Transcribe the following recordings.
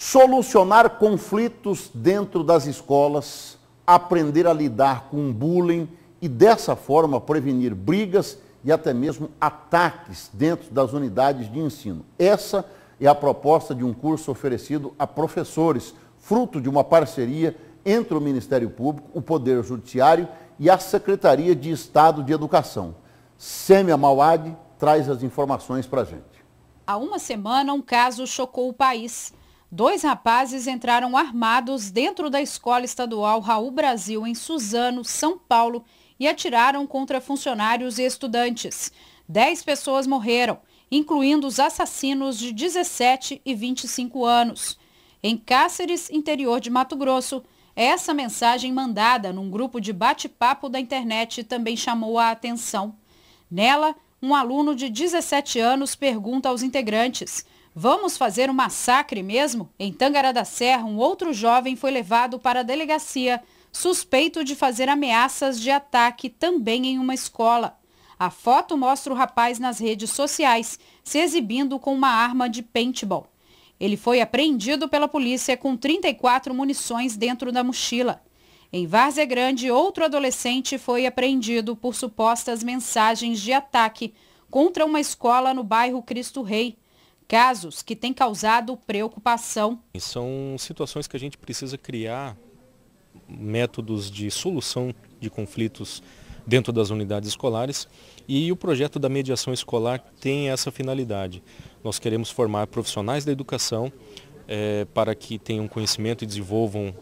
Solucionar conflitos dentro das escolas, aprender a lidar com bullying e dessa forma prevenir brigas e até mesmo ataques dentro das unidades de ensino. Essa é a proposta de um curso oferecido a professores, fruto de uma parceria entre o Ministério Público, o Poder Judiciário e a Secretaria de Estado de Educação. Sêmia Mauad traz as informações para a gente. Há uma semana, um caso chocou o país. Dois rapazes entraram armados dentro da escola estadual Raul Brasil, em Suzano, São Paulo, e atiraram contra funcionários e estudantes. Dez pessoas morreram, incluindo os assassinos de 17 e 25 anos. Em Cáceres, interior de Mato Grosso, é essa mensagem mandada num grupo de bate-papo da internet também chamou a atenção. Nela, um aluno de 17 anos pergunta aos integrantes Vamos fazer um massacre mesmo? Em Tangará da Serra, um outro jovem foi levado para a delegacia, suspeito de fazer ameaças de ataque também em uma escola. A foto mostra o rapaz nas redes sociais, se exibindo com uma arma de paintball. Ele foi apreendido pela polícia com 34 munições dentro da mochila. Em Várzea Grande, outro adolescente foi apreendido por supostas mensagens de ataque contra uma escola no bairro Cristo Rei. Casos que têm causado preocupação. São situações que a gente precisa criar métodos de solução de conflitos dentro das unidades escolares e o projeto da mediação escolar tem essa finalidade. Nós queremos formar profissionais da educação é, para que tenham conhecimento e desenvolvam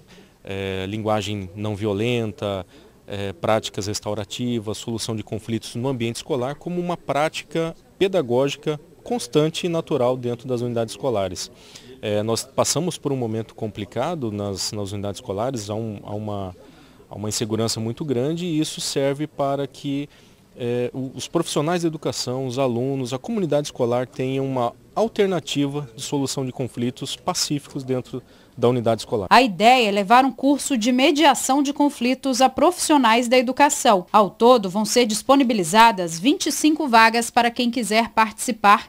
é, linguagem não violenta, é, práticas restaurativas, solução de conflitos no ambiente escolar como uma prática pedagógica constante e natural dentro das unidades escolares. É, nós passamos por um momento complicado nas, nas unidades escolares, há, um, há, uma, há uma insegurança muito grande e isso serve para que é, os profissionais da educação, os alunos, a comunidade escolar tenham uma alternativa de solução de conflitos pacíficos dentro da unidade escolar. A ideia é levar um curso de mediação de conflitos a profissionais da educação. Ao todo, vão ser disponibilizadas 25 vagas para quem quiser participar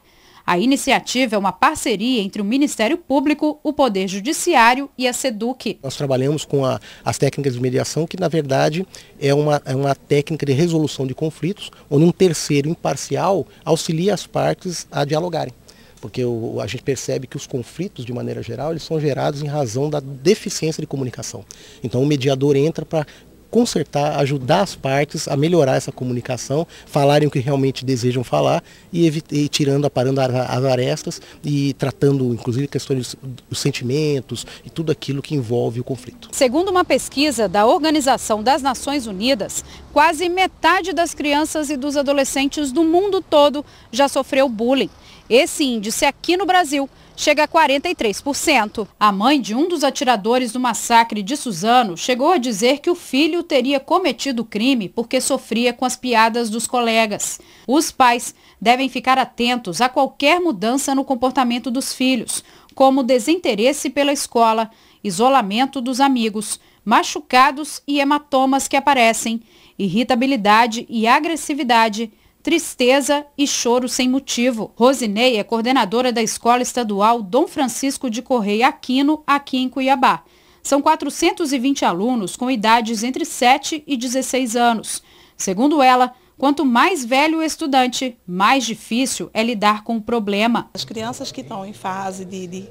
a iniciativa é uma parceria entre o Ministério Público, o Poder Judiciário e a SEDUC. Nós trabalhamos com a, as técnicas de mediação, que na verdade é uma, é uma técnica de resolução de conflitos, onde um terceiro imparcial auxilia as partes a dialogarem porque o, a gente percebe que os conflitos, de maneira geral, eles são gerados em razão da deficiência de comunicação. Então o mediador entra para consertar, ajudar as partes a melhorar essa comunicação, falarem o que realmente desejam falar e, e tirando, aparando as arestas e tratando, inclusive, questões dos sentimentos e tudo aquilo que envolve o conflito. Segundo uma pesquisa da Organização das Nações Unidas, quase metade das crianças e dos adolescentes do mundo todo já sofreu bullying. Esse índice aqui no Brasil chega a 43%. A mãe de um dos atiradores do massacre de Suzano chegou a dizer que o filho teria cometido o crime porque sofria com as piadas dos colegas. Os pais devem ficar atentos a qualquer mudança no comportamento dos filhos, como desinteresse pela escola, isolamento dos amigos, machucados e hematomas que aparecem, irritabilidade e agressividade, tristeza e choro sem motivo. Rosinei é coordenadora da Escola Estadual Dom Francisco de Correia Aquino, aqui em Cuiabá. São 420 alunos com idades entre 7 e 16 anos. Segundo ela, quanto mais velho o estudante, mais difícil é lidar com o problema. As crianças que estão em fase de, de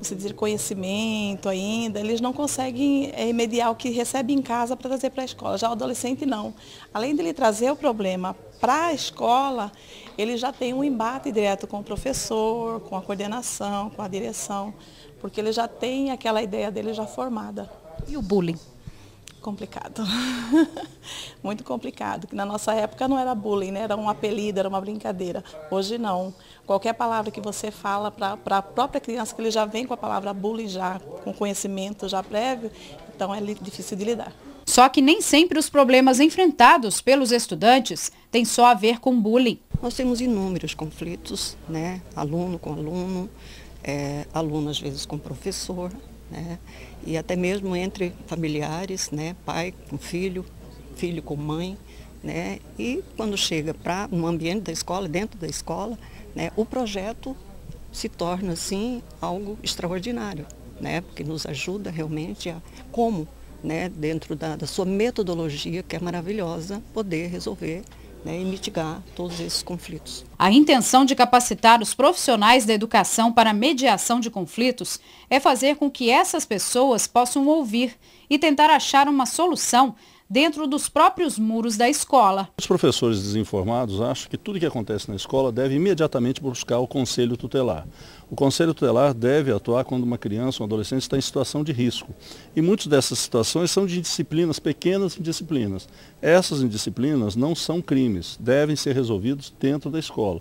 você dizer, conhecimento ainda, eles não conseguem é, eh, mediar o que recebe em casa para trazer para a escola. Já o adolescente não. Além de ele trazer o problema para a escola, ele já tem um embate direto com o professor, com a coordenação, com a direção, porque ele já tem aquela ideia dele já formada. E o bullying? complicado. Muito complicado. Na nossa época não era bullying, né? era um apelido, era uma brincadeira. Hoje não. Qualquer palavra que você fala para a própria criança, que ele já vem com a palavra bullying, já com conhecimento já prévio, então é difícil de lidar. Só que nem sempre os problemas enfrentados pelos estudantes têm só a ver com bullying. Nós temos inúmeros conflitos, né? aluno com aluno, é, aluno às vezes com professor, né? E até mesmo entre familiares, né? Pai com filho, filho com mãe, né? E quando chega para um ambiente da escola, dentro da escola, né? O projeto se torna assim algo extraordinário, né? Porque nos ajuda realmente a como, né? Dentro da, da sua metodologia que é maravilhosa, poder resolver né, e mitigar todos esses conflitos. A intenção de capacitar os profissionais da educação para mediação de conflitos é fazer com que essas pessoas possam ouvir e tentar achar uma solução dentro dos próprios muros da escola. Os professores desinformados acham que tudo que acontece na escola deve imediatamente buscar o conselho tutelar. O conselho tutelar deve atuar quando uma criança ou um adolescente está em situação de risco. E muitas dessas situações são de disciplinas, pequenas indisciplinas. Essas indisciplinas não são crimes, devem ser resolvidos dentro da escola.